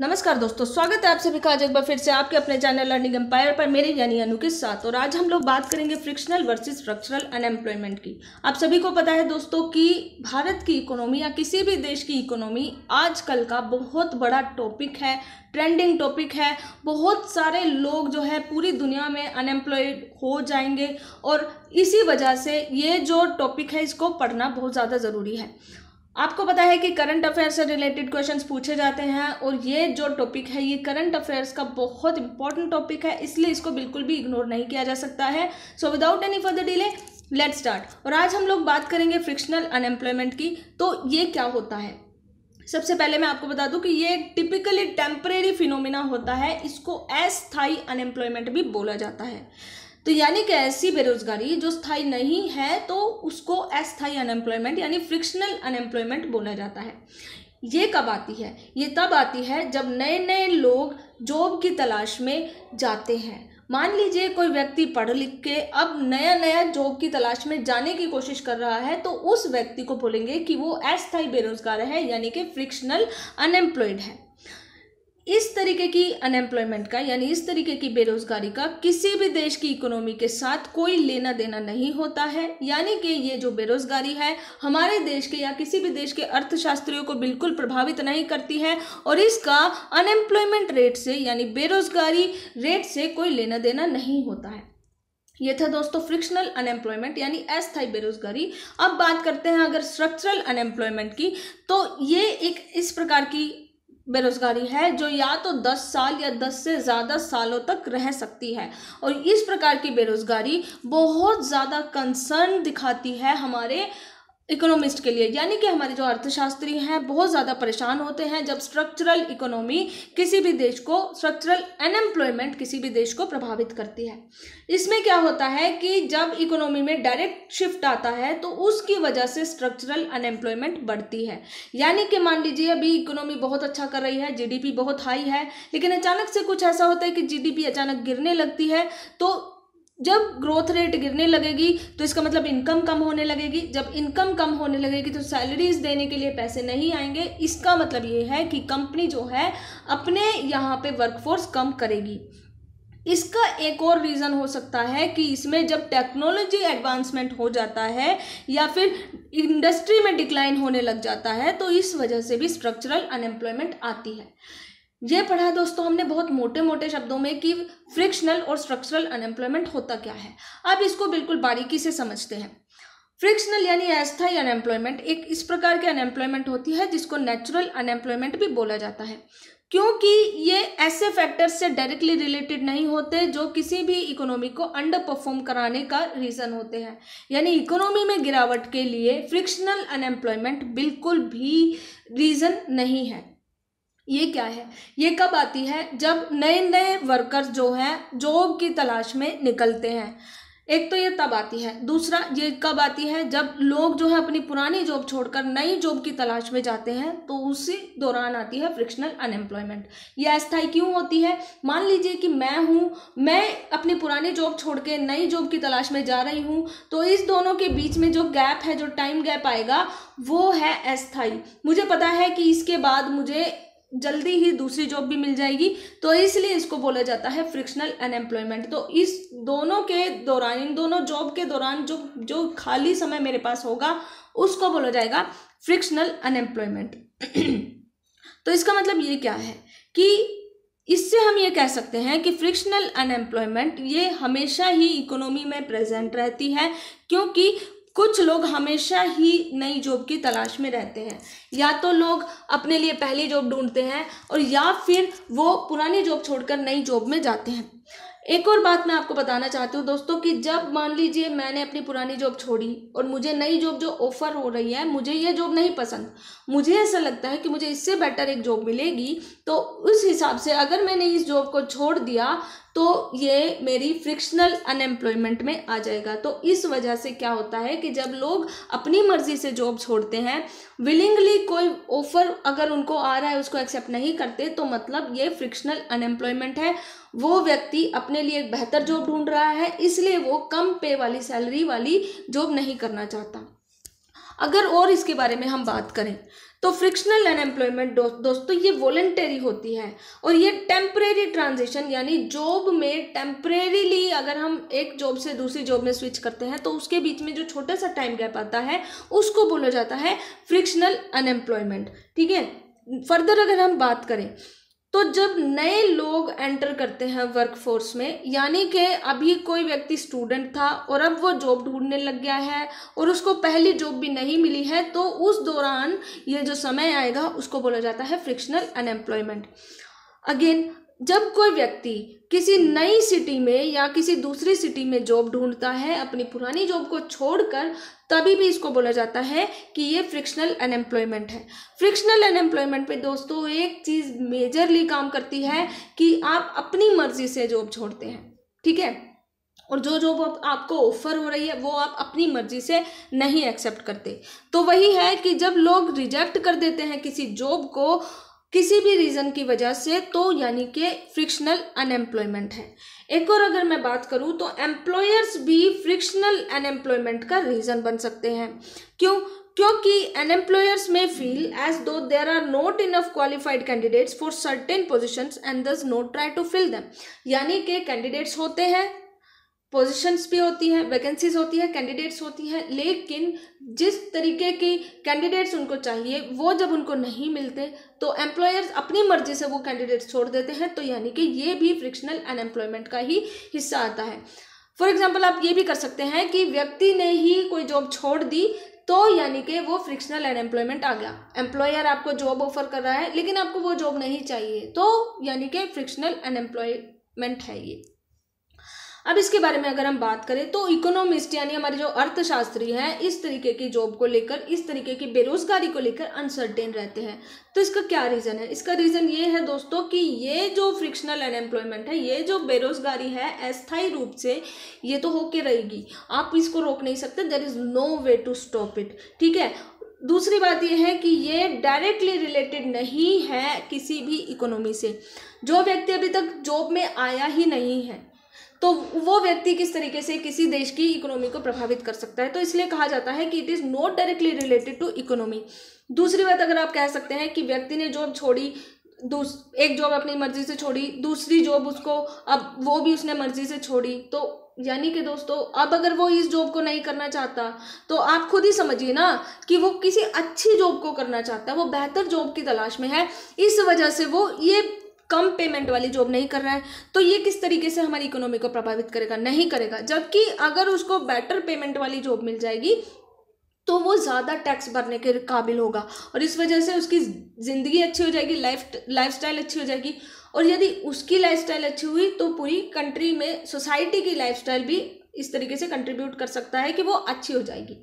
नमस्कार दोस्तों स्वागत है आप सभी का आज एक बार फिर से आपके अपने चैनल लर्निंग एम्पायर पर मेरे यानी अनु के साथ और आज हम लोग बात करेंगे फ्रिक्शनल वर्सेस स्ट्रक्चरल अनएम्प्लॉयमेंट की आप सभी को पता है दोस्तों कि भारत की इकोनॉमी या किसी भी देश की इकोनॉमी आजकल का बहुत बड़ा टॉपिक है ट्रेंडिंग टॉपिक है बहुत सारे लोग जो है पूरी दुनिया में अनएम्प्लॉयड हो जाएंगे और इसी वजह से ये जो टॉपिक है इसको पढ़ना बहुत ज़्यादा ज़रूरी है आपको पता है कि करंट अफेयर्स से रिलेटेड क्वेश्चंस पूछे जाते हैं और ये जो टॉपिक है ये करंट अफेयर्स का बहुत इंपॉर्टेंट टॉपिक है इसलिए इसको बिल्कुल भी इग्नोर नहीं किया जा सकता है so without any further delay let start और आज हम लोग बात करेंगे फ्रिक्शनल अनएम्प्लॉयमेंट की तो ये क्या होता है सबसे पहले मैं आपको बता दूं कि ये टिपिकली टेम्परेरी फिनोमिना होता है इसको एस्थाई अनएम्प्लॉयमेंट भी बोला जाता है तो यानी कि ऐसी बेरोजगारी जो स्थायी नहीं है तो उसको अस्थायी अनएम्प्लॉयमेंट यानी फ्रिक्शनल अनएम्प्लॉयमेंट बोला जाता है ये कब आती है ये तब आती है जब नए नए लोग जॉब की तलाश में जाते हैं मान लीजिए कोई व्यक्ति पढ़ लिख के अब नया नया जॉब की तलाश में जाने की कोशिश कर रहा है तो उस व्यक्ति को बोलेंगे कि वो अस्थायी बेरोजगार है यानी कि फ्रिक्शनल अनएम्प्लॉयड है इस तरीके की अनएम्प्लॉयमेंट का यानी इस तरीके की बेरोजगारी का किसी भी देश की इकोनॉमी के साथ कोई लेना देना नहीं होता है यानी कि ये जो बेरोजगारी है हमारे देश के या किसी भी देश के अर्थशास्त्रियों को बिल्कुल प्रभावित नहीं करती है और इसका अनएम्प्लॉयमेंट रेट से यानी बेरोजगारी रेट से कोई लेना देना नहीं होता है ये था दोस्तों फ्रिक्शनल अनएम्प्लॉयमेंट यानी अस्थायी बेरोजगारी अब बात करते हैं अगर स्ट्रक्चरल अनएम्प्लॉयमेंट की तो ये एक इस प्रकार की बेरोजगारी है जो या तो 10 साल या 10 से ज़्यादा सालों तक रह सकती है और इस प्रकार की बेरोजगारी बहुत ज़्यादा कंसर्न दिखाती है हमारे इकोनॉमिस्ट के लिए यानी कि हमारे जो अर्थशास्त्री हैं बहुत ज़्यादा परेशान होते हैं जब स्ट्रक्चरल इकोनॉमी किसी भी देश को स्ट्रक्चरल अनएम्प्लॉयमेंट किसी भी देश को प्रभावित करती है इसमें क्या होता है कि जब इकोनॉमी में डायरेक्ट शिफ्ट आता है तो उसकी वजह से स्ट्रक्चरल अनएम्प्लॉयमेंट बढ़ती है यानी कि मान लीजिए अभी इकोनॉमी बहुत अच्छा कर रही है जी बहुत हाई है लेकिन अचानक से कुछ ऐसा होता है कि जी अचानक गिरने लगती है तो जब ग्रोथ रेट गिरने लगेगी तो इसका मतलब इनकम कम होने लगेगी जब इनकम कम होने लगेगी तो सैलरीज देने के लिए पैसे नहीं आएंगे इसका मतलब ये है कि कंपनी जो है अपने यहाँ पे वर्कफोर्स कम करेगी इसका एक और रीज़न हो सकता है कि इसमें जब टेक्नोलॉजी एडवांसमेंट हो जाता है या फिर इंडस्ट्री में डिक्लाइन होने लग जाता है तो इस वजह से भी स्ट्रक्चरल अनएम्प्लॉयमेंट आती है ये पढ़ा दोस्तों हमने बहुत मोटे मोटे शब्दों में कि फ्रिक्शनल और स्ट्रक्चरल अनएम्प्लॉयमेंट होता क्या है अब इसको बिल्कुल बारीकी से समझते हैं फ्रिक्शनल यानी अस्थाई अनएम्प्लॉयमेंट एक इस प्रकार की अनएम्प्लॉयमेंट होती है जिसको नेचुरल अनएम्प्लॉयमेंट भी बोला जाता है क्योंकि ये ऐसे फैक्टर्स से डायरेक्टली रिलेटेड नहीं होते जो किसी भी इकोनॉमी को अंडर परफॉर्म कराने का रीज़न होते हैं यानी इकोनॉमी में गिरावट के लिए फ्रिक्शनल अनएम्प्लॉयमेंट बिल्कुल भी रीज़न नहीं है ये क्या है ये कब आती है जब नए नए वर्कर्स जो हैं जॉब की तलाश में निकलते हैं एक तो ये तब आती है दूसरा ये कब आती है जब लोग जो है अपनी पुरानी जॉब छोड़कर नई जॉब की तलाश में जाते हैं तो उसी दौरान आती है फ्रिक्शनल अनएम्प्लॉयमेंट यह अस्थाई क्यों होती है मान लीजिए कि मैं हूँ मैं अपनी पुरानी जॉब छोड़ के नई जॉब की तलाश में जा रही हूँ तो इस दोनों के बीच में जो गैप है जो टाइम गैप आएगा वो है अस्थाई मुझे पता है कि इसके बाद मुझे जल्दी ही दूसरी जॉब भी मिल जाएगी तो इसलिए इसको बोला जाता है फ्रिक्शनल अनएम्प्लॉयमेंट तो इस दोनों के दौरान इन दोनों जॉब के दौरान जो जो खाली समय मेरे पास होगा उसको बोला जाएगा फ्रिक्शनल अनएम्प्लॉयमेंट तो इसका मतलब ये क्या है कि इससे हम ये कह सकते हैं कि फ्रिक्शनल अनएम्प्लॉयमेंट ये हमेशा ही इकोनॉमी में प्रेजेंट रहती है क्योंकि कुछ लोग हमेशा ही नई जॉब की तलाश में रहते हैं या तो लोग अपने लिए पहली जॉब ढूंढते हैं और या फिर वो पुरानी जॉब छोड़कर नई जॉब में जाते हैं एक और बात मैं आपको बताना चाहती हूँ दोस्तों कि जब मान लीजिए मैंने अपनी पुरानी जॉब छोड़ी और मुझे नई जॉब जो ऑफर हो रही है मुझे ये जॉब नहीं पसंद मुझे ऐसा लगता है कि मुझे इससे बेटर एक जॉब मिलेगी तो उस हिसाब से अगर मैंने इस जॉब को छोड़ दिया तो ये मेरी फ्रिक्शनल अनएम्प्लॉयमेंट में आ जाएगा तो इस वजह से क्या होता है कि जब लोग अपनी मर्जी से जॉब छोड़ते हैं विलिंगली कोई ऑफर अगर उनको आ रहा है उसको एक्सेप्ट नहीं करते तो मतलब ये फ्रिक्शनल अनएम्प्लॉयमेंट है वो व्यक्ति अपने लिए एक बेहतर जॉब ढूंढ रहा है इसलिए वो कम पे वाली सैलरी वाली जॉब नहीं करना चाहता अगर और इसके बारे में हम बात करें तो फ्रिक्शनल अनएम्प्लॉयमेंट दो, दोस्तों ये वॉलेंटरी होती है और ये टेम्परेरी ट्रांजिशन यानी जॉब में टेम्परेरीली अगर हम एक जॉब से दूसरी जॉब में स्विच करते हैं तो उसके बीच में जो छोटा सा टाइम गैप आता है उसको बोला जाता है फ्रिक्शनल अनएम्प्लॉयमेंट ठीक है फर्दर अगर हम बात करें तो जब नए लोग एंटर करते हैं वर्कफोर्स में यानी कि अभी कोई व्यक्ति स्टूडेंट था और अब वो जॉब ढूंढने लग गया है और उसको पहली जॉब भी नहीं मिली है तो उस दौरान ये जो समय आएगा उसको बोला जाता है फ्रिक्शनल अनएम्प्लॉयमेंट अगेन जब कोई व्यक्ति किसी नई सिटी में या किसी दूसरी सिटी में जॉब ढूंढता है अपनी पुरानी जॉब को छोड़कर तभी भी इसको बोला जाता है कि ये फ्रिक्शनल अनएम्प्लॉयमेंट है फ्रिक्शनल अनएम्प्लॉयमेंट पे दोस्तों एक चीज़ मेजरली काम करती है कि आप अपनी मर्जी से जॉब छोड़ते हैं ठीक है और जो जॉब आप, आपको ऑफर हो रही है वो आप अपनी मर्जी से नहीं एक्सेप्ट करते तो वही है कि जब लोग रिजेक्ट कर देते हैं किसी जॉब को किसी भी रीज़न की वजह से तो यानी कि फ्रिक्शनल अनएम्प्लॉयमेंट है एक और अगर मैं बात करूँ तो एम्प्लॉयर्स भी फ्रिक्शनल अनएम्प्लॉयमेंट का रीज़न बन सकते हैं क्यों क्योंकि अनएम्प्लॉयर्स में feel as though there are not enough qualified candidates for certain position and does not try to fill them यानी कि कैंडिडेट्स होते हैं पोजीशंस भी होती हैं वैकेंसीज होती है कैंडिडेट्स होती हैं लेकिन जिस तरीके की कैंडिडेट्स उनको चाहिए वो जब उनको नहीं मिलते तो एम्प्लॉयर्स अपनी मर्जी से वो कैंडिडेट्स छोड़ देते हैं तो यानी कि ये भी फ्रिक्शनल अनएम्प्लॉयमेंट का ही हिस्सा आता है फॉर एग्जाम्पल आप ये भी कर सकते हैं कि व्यक्ति ने ही कोई जॉब छोड़ दी तो यानी कि वो फ्रिक्शनल अनएम्प्लॉयमेंट आ गया एम्प्लॉयर आपको जॉब ऑफर कर रहा है लेकिन आपको वो जॉब नहीं चाहिए तो यानी कि फ्रिक्शनल अनएम्प्लॉयमेंट है ये अब इसके बारे में अगर हम बात करें तो इकोनॉमिस्ट यानी हमारे जो अर्थशास्त्री हैं इस तरीके की जॉब को लेकर इस तरीके की बेरोजगारी को लेकर अनसर्टेन रहते हैं तो इसका क्या रीज़न है इसका रीज़न ये है दोस्तों कि ये जो फ्रिक्शनल अनएम्प्लॉयमेंट है ये जो बेरोजगारी है अस्थायी रूप से ये तो होके रहेगी आप इसको रोक नहीं सकते there is no way to stop it ठीक है दूसरी बात यह है कि ये डायरेक्टली रिलेटेड नहीं है किसी भी इकोनॉमी से जो व्यक्ति अभी तक जॉब में आया ही नहीं है तो वो व्यक्ति किस तरीके से किसी देश की इकोनॉमी को प्रभावित कर सकता है तो इसलिए कहा जाता है कि it is not directly related to economy दूसरी बात अगर आप कह सकते हैं कि व्यक्ति ने जॉब छोड़ी दूस एक जॉब अपनी मर्जी से छोड़ी दूसरी जॉब उसको अब वो भी उसने मर्जी से छोड़ी तो यानी कि दोस्तों अब अगर वो इस जॉब को नहीं करना चाहता तो आप खुद ही समझिए ना कि वो किसी अच्छी जॉब को करना चाहता है वो बेहतर जॉब की तलाश में है इस वजह से वो ये कम पेमेंट वाली जॉब नहीं कर रहा है तो ये किस तरीके से हमारी इकोनॉमी को प्रभावित करेगा नहीं करेगा जबकि अगर उसको बेटर पेमेंट वाली जॉब मिल जाएगी तो वो ज़्यादा टैक्स भरने के काबिल होगा और इस वजह से उसकी ज़िंदगी अच्छी हो जाएगी लाइफ लाइफ स्टाइल अच्छी हो जाएगी और यदि उसकी लाइफ स्टाइल अच्छी हुई तो पूरी कंट्री में सोसाइटी की लाइफ स्टाइल भी इस तरीके से कंट्रीब्यूट कर सकता है कि वो अच्छी हो जाएगी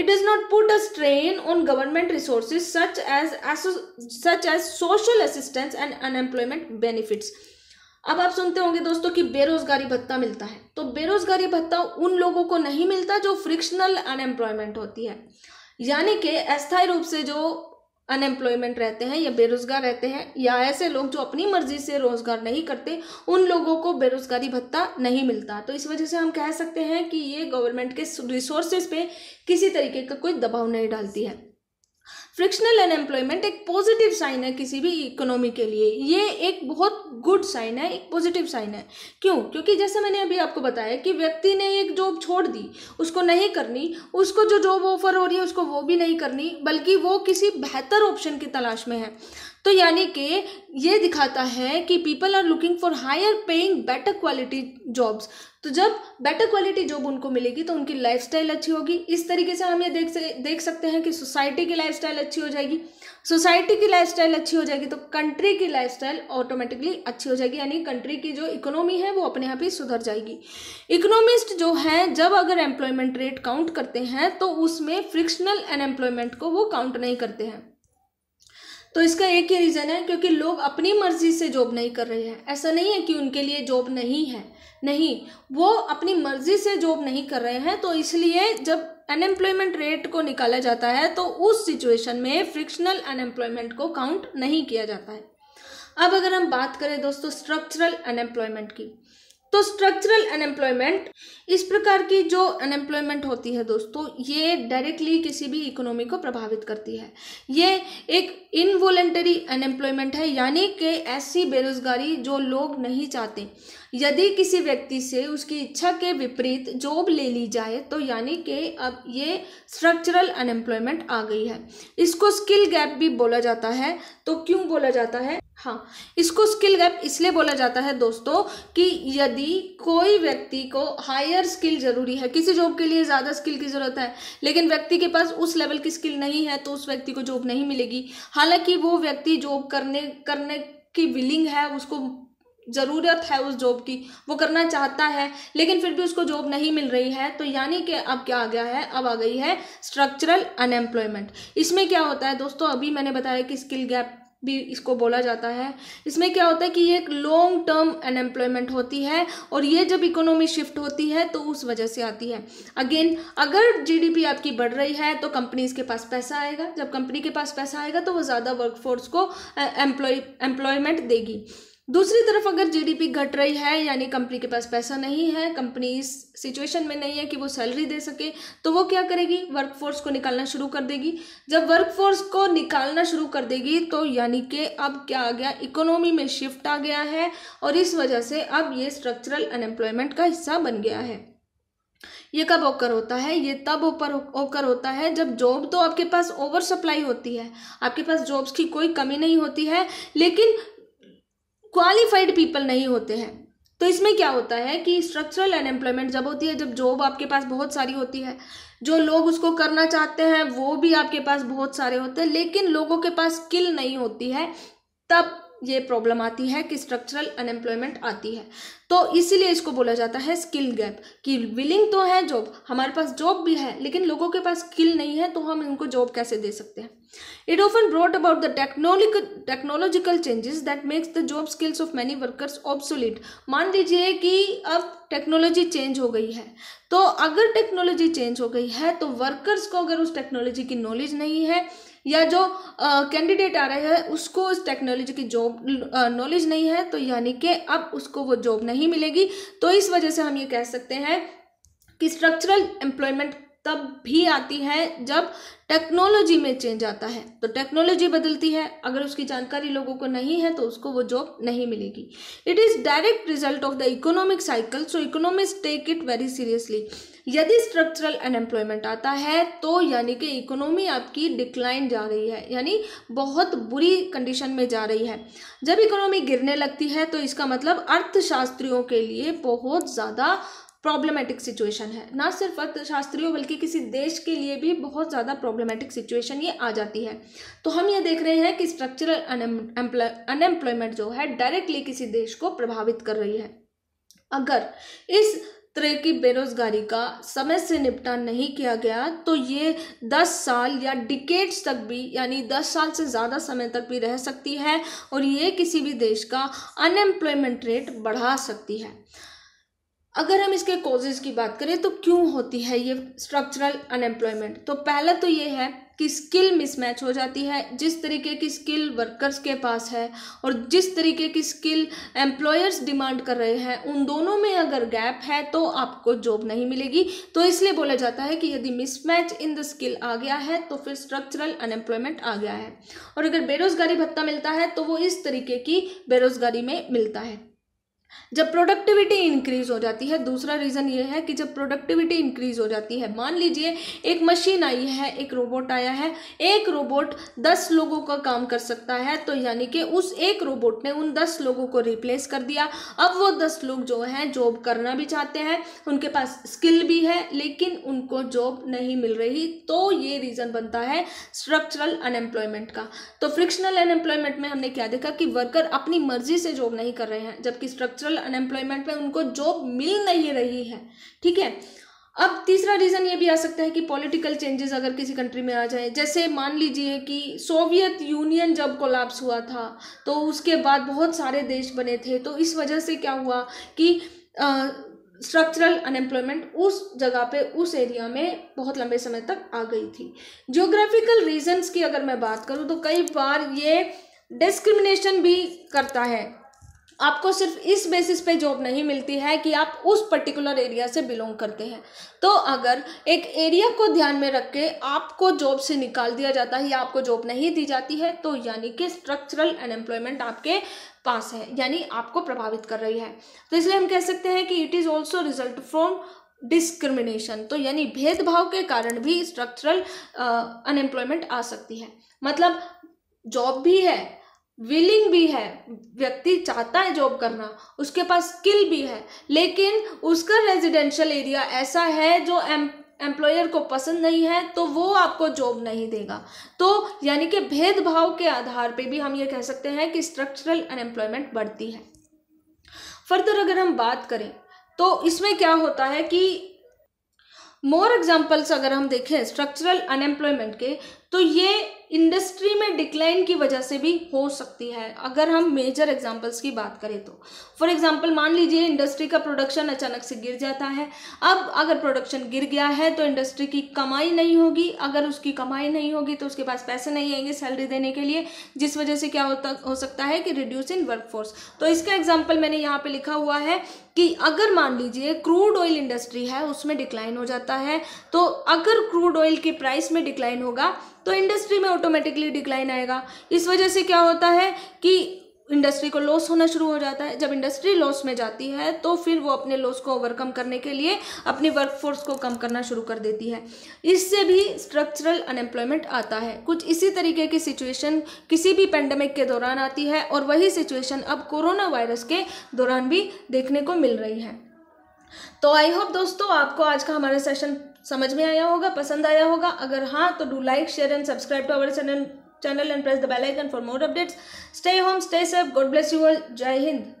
it does not put a strain on government resources such as such as social assistance and unemployment benefits अब आप सुनते होंगे दोस्तों कि बेरोजगारी भत्ता मिलता है तो बेरोजगारी भत्ता उन लोगों को नहीं मिलता जो फ्रिक्शनल अनएम्प्लॉयमेंट होती है यानी कि अस्थायी रूप से जो अनएम्प्लॉयमेंट रहते हैं या बेरोजगार रहते हैं या ऐसे लोग जो अपनी मर्जी से रोजगार नहीं करते उन लोगों को बेरोजगारी भत्ता नहीं मिलता तो इस वजह से हम कह सकते हैं कि ये गवर्नमेंट के रिसोर्सेज पे किसी तरीके का कोई दबाव नहीं डालती है फ्रिक्शनल अनएम्प्लॉयमेंट एक पॉजिटिव साइन है किसी भी इकोनॉमी के लिए ये एक बहुत गुड साइन है एक पॉजिटिव साइन है क्यों क्योंकि जैसे मैंने अभी आपको बताया कि व्यक्ति ने एक जॉब छोड़ दी उसको नहीं करनी उसको जो जॉब ऑफर हो रही है उसको वो भी नहीं करनी बल्कि वो किसी बेहतर ऑप्शन की तलाश में है तो यानी कि ये दिखाता है कि people are looking for higher paying better quality jobs तो जब बेटर क्वालिटी जॉब उनको मिलेगी तो उनकी स्टाइल अच्छी होगी इस तरीके से हम ये देख देख सकते हैं कि सोसाइटी की स्टाइल अच्छी हो जाएगी सोसाइटी की स्टाइल अच्छी हो जाएगी तो कंट्री की स्टाइल ऑटोमेटिकली अच्छी हो जाएगी यानी कंट्री की जो इकोनॉमी है वो अपने आप ही सुधर जाएगी इकोनॉमिस्ट जो है जब अगर एम्प्लॉयमेंट रेट काउंट करते हैं तो उसमें फ्रिक्शनल अनएम्प्लॉयमेंट को वो काउंट नहीं करते हैं तो इसका एक ही रीज़न है क्योंकि लोग अपनी मर्ज़ी से जॉब नहीं कर रहे हैं ऐसा नहीं है कि उनके लिए जॉब नहीं है नहीं वो अपनी मर्ज़ी से जॉब नहीं कर रहे हैं तो इसलिए जब अनएम्प्लॉयमेंट रेट को निकाला जाता है तो उस सिचुएशन में फ्रिक्शनल अनएम्प्लॉयमेंट को काउंट नहीं किया जाता है अब अगर हम बात करें दोस्तों स्ट्रक्चरल अनएम्प्लॉयमेंट की तो स्ट्रक्चरल अनएम्प्लॉयमेंट इस प्रकार की जो अनएम्प्लॉयमेंट होती है दोस्तों ये डायरेक्टली किसी भी इकोनॉमी को प्रभावित करती है ये एक इनवॉलेंटरी अनएम्प्लॉयमेंट है यानी कि ऐसी बेरोजगारी जो लोग नहीं चाहते यदि किसी व्यक्ति से उसकी इच्छा के विपरीत जॉब ले ली जाए तो यानी कि अब ये स्ट्रक्चरल अनएम्प्लॉयमेंट आ गई है इसको स्किल गैप भी बोला जाता है तो क्यों बोला जाता है था इसको स्किल गैप इसलिए बोला जाता है दोस्तों कि यदि कोई व्यक्ति को हायर स्किल जरूरी है किसी जॉब के लिए ज़्यादा स्किल की ज़रूरत है लेकिन व्यक्ति के पास उस लेवल की स्किल नहीं है तो उस व्यक्ति को जॉब नहीं मिलेगी हालांकि वो व्यक्ति जॉब करने करने की विलिंग है उसको ज़रूरत है उस जॉब की वो करना चाहता है लेकिन फिर भी उसको जॉब नहीं मिल रही है तो यानी कि अब क्या आ गया है अब आ गई है स्ट्रक्चरल अनएम्प्लॉयमेंट इसमें क्या होता है दोस्तों अभी मैंने बताया कि स्किल गैप भी इसको बोला जाता है इसमें क्या होता है कि ये एक लॉन्ग टर्म अनएम्प्लॉयमेंट होती है और ये जब इकोनॉमी शिफ्ट होती है तो उस वजह से आती है अगेन अगर जीडीपी आपकी बढ़ रही है तो कंपनीज के पास पैसा आएगा जब कंपनी के पास पैसा आएगा तो वो ज़्यादा वर्कफोर्स को एम्प्लॉय एम्प्लॉयमेंट देगी दूसरी तरफ अगर जीडीपी घट रही है यानी कंपनी के पास पैसा नहीं है कंपनी इस सिचुएशन में नहीं है कि वो सैलरी दे सके तो वो क्या करेगी वर्कफोर्स को निकालना शुरू कर देगी जब वर्कफोर्स को निकालना शुरू कर देगी तो यानी कि अब क्या आ गया इकोनॉमी में शिफ्ट आ गया है और इस वजह से अब ये स्ट्रक्चरल अनएम्प्लॉयमेंट का हिस्सा बन गया है ये कब ओकर होता है ये तब ओपर ओकर होता है जब जॉब तो आपके पास ओवर सप्लाई होती है आपके पास जॉब्स की कोई कमी नहीं होती है लेकिन क्वालिफाइड पीपल नहीं होते हैं तो इसमें क्या होता है कि स्ट्रक्चरल अनएम्प्लॉयमेंट जब होती है जब जॉब आपके पास बहुत सारी होती है जो लोग उसको करना चाहते हैं वो भी आपके पास बहुत सारे होते हैं लेकिन लोगों के पास स्किल नहीं होती है तब ये प्रॉब्लम आती है कि स्ट्रक्चरल अनएम्प्लॉयमेंट आती है तो इसीलिए इसको बोला जाता है स्किल गैप कि विलिंग तो है जॉब हमारे पास जॉब भी है लेकिन लोगों के पास स्किल नहीं है तो हम इनको जॉब कैसे दे सकते हैं it often brought about the technologic technological changes that makes the job skills of many workers obsolete मान लीजिए कि अब टेक्नोलॉजी चेंज हो गई है तो अगर टेक्नोलॉजी चेंज हो गई है तो वर्कर्स को अगर उस टेक्नोलॉजी की नॉलेज नहीं है या जो कैंडिडेट आ रहे हैं उसको इस टेक्नोलॉजी की जॉब नॉलेज नहीं है तो यानी कि अब उसको वो जॉब नहीं मिलेगी तो इस वजह से हम ये कह सकते हैं कि स्ट्रक्चरल एम्प्लॉयमेंट तब भी आती है जब टेक्नोलॉजी में चेंज आता है तो टेक्नोलॉजी बदलती है अगर उसकी जानकारी लोगों को नहीं है तो उसको वो जॉब नहीं मिलेगी it is direct result of the economic cycle so economics take it very seriously यदि स्ट्रक्चरल अनएम्प्लॉयमेंट आता है तो यानी कि इकोनॉमी आपकी डिक्लाइन जा रही है यानी बहुत बुरी कंडीशन में जा रही है जब इकोनॉमी गिरने लगती है तो इसका मतलब अर्थशास्त्रियों के लिए बहुत ज़्यादा प्रॉब्लमेटिक सिचुएशन है ना सिर्फ अर्थशास्त्रियों बल्कि किसी देश के लिए भी बहुत ज़्यादा प्रॉब्लमेटिक सिचुएशन ये आ जाती है तो हम ये देख रहे हैं कि स्ट्रक्चरल अनएम्प्लॉयमेंट जो है डायरेक्टली किसी देश को प्रभावित कर रही है अगर इस तरह की बेरोजगारी का समय से निपटान नहीं किया गया तो ये दस साल या डिकेट्स तक भी यानी दस साल से ज़्यादा समय तक भी रह सकती है और ये किसी भी देश का अनएम्प्लॉयमेंट रेट बढ़ा सकती है अगर हम इसके कॉजेज़ की बात करें तो क्यों होती है ये स्ट्रक्चरल अनएम्प्लॉयमेंट तो पहला तो ये है कि स्किल मिसमैच हो जाती है जिस तरीके की स्किल वर्कर्स के पास है और जिस तरीके की स्किल एम्प्लॉयर्स डिमांड कर रहे हैं उन दोनों में अगर गैप है तो आपको जॉब नहीं मिलेगी तो इसलिए बोला जाता है कि यदि मिसमैच इन द स्किल आ गया है तो फिर स्ट्रक्चरल अनएम्प्लॉयमेंट आ गया है और अगर बेरोजगारी भत्ता मिलता है तो वो इस तरीके की बेरोजगारी में मिलता है जब प्रोडक्टिविटी इंक्रीज हो जाती है दूसरा रीज़न ये है कि जब प्रोडक्टिविटी इंक्रीज हो जाती है मान लीजिए एक मशीन आई है एक रोबोट आया है एक रोबोट दस लोगों का काम कर सकता है तो यानी कि उस एक रोबोट ने उन दस लोगों को रिप्लेस कर दिया अब वो दस लोग जो हैं जॉब करना भी चाहते हैं उनके पास स्किल भी है लेकिन उनको जॉब नहीं मिल रही तो ये रीज़न बनता है स्ट्रक्चरल अनएम्प्लॉयमेंट का तो फ्रिक्शनल अनएम्प्लॉयमेंट में हमने क्या देखा कि वर्कर अपनी मर्जी से जॉब नहीं कर रहे हैं जबकि स्ट्रक्चर स्ट्रक्चरल अनएम्प्लॉयमेंट में उनको जॉब मिल नहीं रही है ठीक है अब तीसरा रीज़न ये भी आ सकता है कि पॉलिटिकल चेंजेस अगर किसी कंट्री में आ जाए जैसे मान लीजिए कि सोवियत यूनियन जब कोलाप्स हुआ था तो उसके बाद बहुत सारे देश बने थे तो इस वजह से क्या हुआ कि स्ट्रक्चरल अनएम्प्लॉयमेंट उस जगह पे उस एरिया में बहुत लंबे समय तक आ गई थी ज्योग्राफिकल रीजंस की अगर मैं बात करूँ तो कई बार ये डिस्क्रिमिनेशन भी करता है आपको सिर्फ इस बेसिस पे जॉब नहीं मिलती है कि आप उस पर्टिकुलर एरिया से बिलोंग करते हैं तो अगर एक एरिया को ध्यान में रख के आपको जॉब से निकाल दिया जाता है या आपको जॉब नहीं दी जाती है तो यानी कि स्ट्रक्चरल अनएम्प्लॉयमेंट आपके पास है यानी आपको प्रभावित कर रही है तो इसलिए हम कह सकते हैं कि it is also result from discrimination तो यानी भेदभाव के कारण भी स्ट्रक्चरल अनएम्प्लॉयमेंट आ सकती है मतलब जॉब भी है विलिंग भी है व्यक्ति चाहता है जॉब करना उसके पास स्किल भी है लेकिन उसका रेजिडेंशियल एरिया ऐसा है जो एम एम्प्लॉयर को पसंद नहीं है तो वो आपको जॉब नहीं देगा तो यानी कि भेदभाव के आधार पे भी हम ये कह सकते हैं कि स्ट्रक्चरल अनएम्प्लॉयमेंट बढ़ती है फर्दर अगर हम बात करें तो इसमें क्या होता है कि मोर एग्जाम्पल्स अगर हम देखें स्ट्रक्चरल अनएम्प्लॉयमेंट के तो ये इंडस्ट्री में डिक्लाइन की वजह से भी हो सकती है अगर हम मेजर एग्जांपल्स की बात करें तो फॉर एग्जांपल मान लीजिए इंडस्ट्री का प्रोडक्शन अचानक से गिर जाता है अब अगर प्रोडक्शन गिर गया है तो इंडस्ट्री की कमाई नहीं होगी अगर उसकी कमाई नहीं होगी तो उसके पास पैसे नहीं आएंगे सैलरी देने के लिए जिस वजह से क्या होता हो सकता है कि रिड्यूस इन वर्क तो इसका एग्जाम्पल मैंने यहाँ पर लिखा हुआ है कि अगर मान लीजिए क्रूड ऑयल इंडस्ट्री है उसमें डिक्लाइन हो जाता है तो अगर क्रूड ऑयल के प्राइस में डिक्लाइन होगा तो इंडस्ट्री में ऑटोमेटिकली डिक्लाइन आएगा इस वजह से क्या होता है कि इंडस्ट्री को लॉस होना शुरू हो जाता है जब इंडस्ट्री लॉस में जाती है तो फिर वो अपने लॉस को ओवरकम करने के लिए अपनी वर्कफोर्स को कम करना शुरू कर देती है इससे भी स्ट्रक्चरल अनएम्प्लॉयमेंट आता है कुछ इसी तरीके की सिचुएशन किसी भी पेंडेमिक के दौरान आती है और वही सिचुएशन अब कोरोना वायरस के दौरान भी देखने को मिल रही है तो आई होप दोस्तों आपको आज का हमारा सेशन समझ में आया होगा पसंद आया होगा अगर हाँ तो do like share and subscribe to our channel channel and press the bell icon for more updates. Stay home, stay safe. God bless you all. Jai Hind.